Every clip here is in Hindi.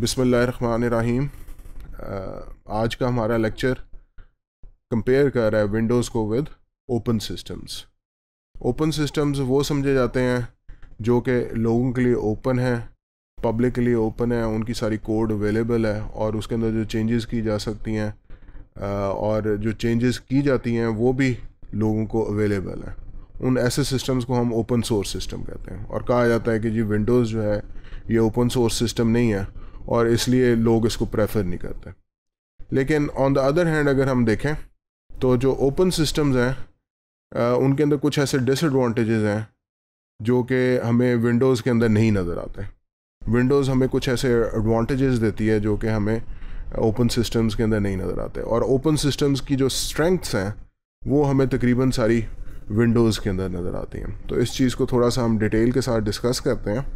बिसमीम आज का हमारा लेक्चर कंपेयर कर रहा है विंडोज़ को with open systems open systems वो समझे जाते हैं जो कि लोगों के लिए ओपन है पब्लिक के लिए ओपन है उनकी सारी कोड अवेलेबल है और उसके अंदर जो चेंजेस की जा सकती हैं और जो चेंजेस की जाती हैं वो भी लोगों को अवेलेबल है उन ऐसे सिस्टम्स को हम ओपन सोर्स सिस्टम कहते हैं और कहा जाता है कि जी विंडोज़ जो है ये ओपन सोर्स सिस्टम नहीं है और इसलिए लोग इसको प्रेफर नहीं करते लेकिन ऑन द अदर हैंड अगर हम देखें तो जो ओपन सिस्टम्स हैं उनके अंदर कुछ ऐसे डिसएडवांटेजेस हैं जो कि हमें विंडोज़ के अंदर नहीं नज़र आते विंडोज़ हमें कुछ ऐसे एडवांटेजेस देती है जो कि हमें ओपन सिस्टम्स के अंदर नहीं नज़र आते और ओपन सिस्टम्स की जो स्ट्रेंथ्स हैं वो हमें तकरीबन सारी विंडोज़ के अंदर नज़र आती हैं तो इस चीज़ को थोड़ा सा हम डिटेल के साथ डिस्कस करते हैं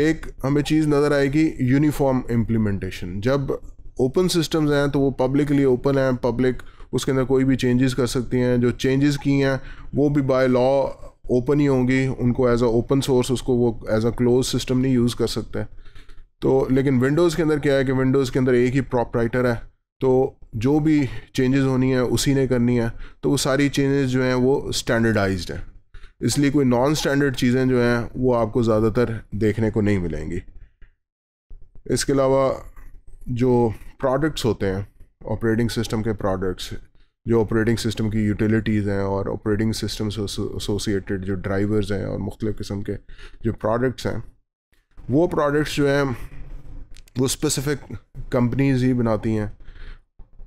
एक हमें चीज़ नज़र आएगी यूनिफॉर्म इम्प्लीमेंटेशन जब ओपन सिस्टम्स हैं तो वो पब्लिक लिए ओपन हैं पब्लिक उसके अंदर कोई भी चेंजेस कर सकती हैं जो चेंजेस की हैं वो भी बाय लॉ ओपन ही होंगी उनको एज अ ओपन सोर्स उसको वो एज अ क्लोज सिस्टम नहीं यूज़ कर सकते तो लेकिन विंडोज़ के अंदर क्या है कि विंडोज़ के अंदर एक ही प्रॉप राइटर है तो जो भी चेंजेस होनी है उसी ने करनी है तो वो सारी चेंजेस जो हैं वो स्टैंडर्डाइज्ड हैं इसलिए कोई नॉन स्टैंडर्ड चीज़ें जो हैं वो आपको ज़्यादातर देखने को नहीं मिलेंगी इसके अलावा जो प्रोडक्ट्स होते हैं ऑपरेटिंग सिस्टम के प्रोडक्ट्स जो ऑपरेटिंग सिस्टम की यूटिलिटीज़ हैं और ऑपरेटिंग सिस्टम से एसोसिएटेड जो ड्राइवर्स हैं और मुख्तलिफ़ किस्म के जो प्रोडक्ट्स हैं वो प्रोडक्ट्स जो हैं वो स्पेसिफिक कंपनीज़ ही बनाती हैं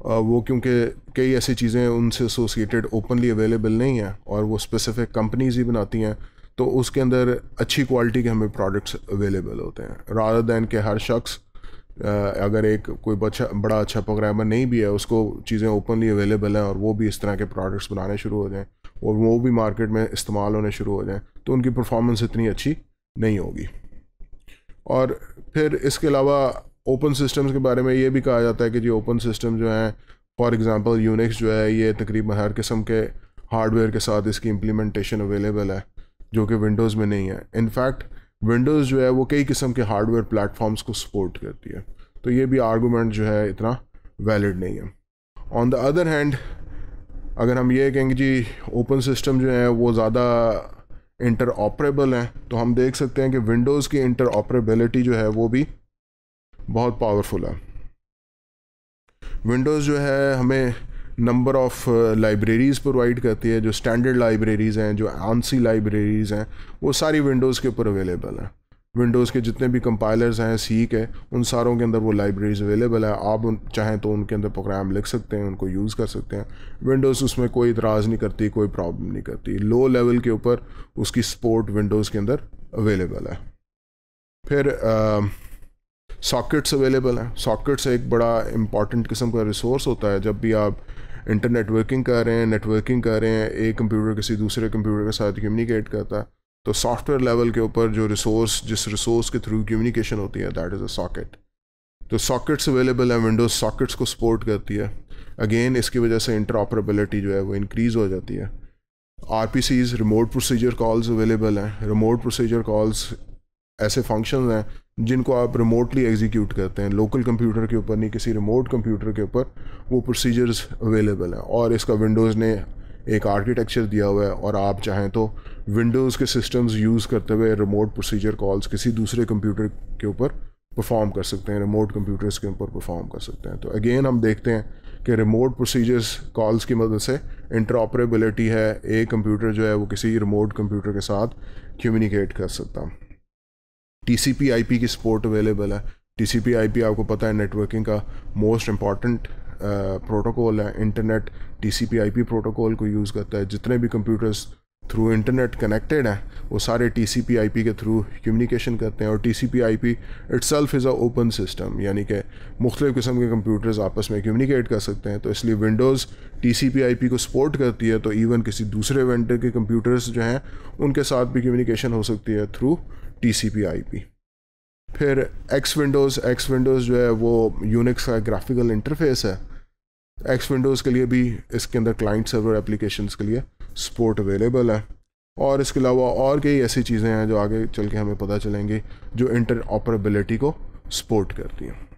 वो क्योंकि कई ऐसी चीज़ें उनसे एसोसिएटेड ओपनली अवेलेबल नहीं हैं और वो स्पेसिफिक कंपनीज ही बनाती हैं तो उसके अंदर अच्छी क्वालिटी के हमें प्रोडक्ट्स अवेलेबल होते हैं रादर दैन के हर शख्स अगर एक कोई बच्चा बड़ा अच्छा प्रोग्रामर नहीं भी है उसको चीज़ें ओपनली अवेलेबल हैं और वो भी इस तरह के प्रोडक्ट्स बनाने शुरू हो जाएँ और वो भी मार्केट में इस्तेमाल होने शुरू हो जाएँ तो उनकी परफॉर्मेंस इतनी अच्छी नहीं होगी और फिर इसके अलावा ओपन सिस्टम्स के बारे में ये भी कहा जाता है कि जी ओपन सिस्टम जो हैं फॉर एग्ज़ाम्पल यूनिक्स जो है ये तकरीबन हर किस्म के हार्डवेयर के साथ इसकी इम्प्लीमेंटेशन अवेलेबल है जो कि विंडोज़ में नहीं है इनफैक्ट विंडोज़ जो है वो कई किस्म के हार्डवेयर प्लेटफॉर्म्स को सपोर्ट करती है तो ये भी आर्गूमेंट जो है इतना वैलिड नहीं है ऑन द अदर हैंड अगर हम ये कहेंगे जी ओपन सिस्टम जो है वो ज़्यादा इंटर ऑपरेबल हैं तो हम देख सकते हैं कि विंडोज़ की इंटर ऑपरेबलिटी जो है वो भी बहुत पावरफुल है विंडोज़ जो है हमें नंबर ऑफ़ लाइब्रेरीज़ प्रोवाइड करती है जो स्टैंडर्ड लाइब्रेरीज़ हैं जो आंसी लाइब्रेरीज़ हैं वो सारी विंडोज़ के ऊपर अवेलेबल हैं विंडोज़ के जितने भी कंपाइलर्स हैं सी के उन सारों के अंदर वो लाइब्रेरीज अवेलेबल है आप उन चाहें तो उनके अंदर प्रोग्राम लिख सकते हैं उनको यूज़ कर सकते हैं विंडोज़ उसमें कोई इतराज़ नहीं करती कोई प्रॉब्लम नहीं करती लो लेवल के ऊपर उसकी सपोर्ट विंडोज़ के अंदर अवेलेबल है फिर आ, uh, सॉकेट्स अवेलेबल हैं सॉकेट्स एक बड़ा इंपॉर्टेंट किस्म का रिसोर्स होता है जब भी आप इंटरनेट वर्किंग कर रहे हैं नेटवर्किंग कर रहे हैं एक कंप्यूटर किसी दूसरे कंप्यूटर के साथ कम्युनिकेट करता है तो सॉफ्टवेयर लेवल के ऊपर जो रिसोर्स जिस रिसोर्स के थ्रू कम्युनिकेशन होती है दैट इज़ अ सॉकेट तो सॉकेट्स अवेलेबल हैं विंडोज़ सॉकेट्स को सपोर्ट करती है अगेन इसकी वजह से इंटरऑपरेबिलिटी जो है वो इंक्रीज़ हो जाती है R P Cs remote procedure calls available हैं रिमोट प्रोसीजर कॉल्स ऐसे फंक्शन हैं जिनको आप रिमोटली एग्जीक्यूट करते हैं लोकल कंप्यूटर के ऊपर नहीं किसी रिमोट कंप्यूटर के ऊपर वो प्रोसीजर्स अवेलेबल हैं और इसका विंडोज़ ने एक आर्किटेक्चर दिया हुआ है और आप चाहें तो विंडोज़ के सिस्टम्स यूज़ करते हुए रिमोट प्रोसीजर कॉल्स किसी दूसरे कंप्यूटर के ऊपर परफॉर्म कर सकते हैं रिमोट कंप्यूटर्स के ऊपर परफॉर्म कर सकते हैं तो अगेन हम देखते हैं कि रिमोट प्रोसीजर्स कॉल्स की मदद से इंटरऑपरेबिलिटी है एक कंप्यूटर जो है वो किसी रिमोट कंप्यूटर के साथ कम्युनिकेट कर सकता है T C P I P की सपोर्ट अवेलेबल है T C P I P आपको पता है नेटवर्किंग का मोस्ट इंपॉर्टेंट प्रोटोकॉल है internet T C P I P protocol को यूज़ करता है जितने भी कंप्यूटर्स थ्रू इंटरनेट कनेक्टेड हैं वो सारे T C P I P के थ्रू कम्युनिकेशन करते हैं और T C P I P itself is a open system यानी कि मुख्तु किस्म के कंप्यूटर्स आपस में कम्युनिकेट कर सकते हैं तो इसलिए Windows T C P I P को सपोर्ट करती है तो इवन किसी दूसरे वेंडर के कंप्यूटर्स जो हैं उनके साथ भी कम्युनिकेशन हो सकती है थ्रू TCP/IP फिर एक्स विंडोज़ एक्स विंडोज़ जो है वो यूनिक्स का ग्राफिकल इंटरफेस है एक्स विंडोज़ के लिए भी इसके अंदर क्लाइंट सर्वर एप्लीकेशन के लिए सपोर्ट अवेलेबल है और इसके अलावा और कई ऐसी चीज़ें हैं जो आगे चल के हमें पता चलेंगी जो इंटर ऑपरेबिलिटी को सपोर्ट करती हैं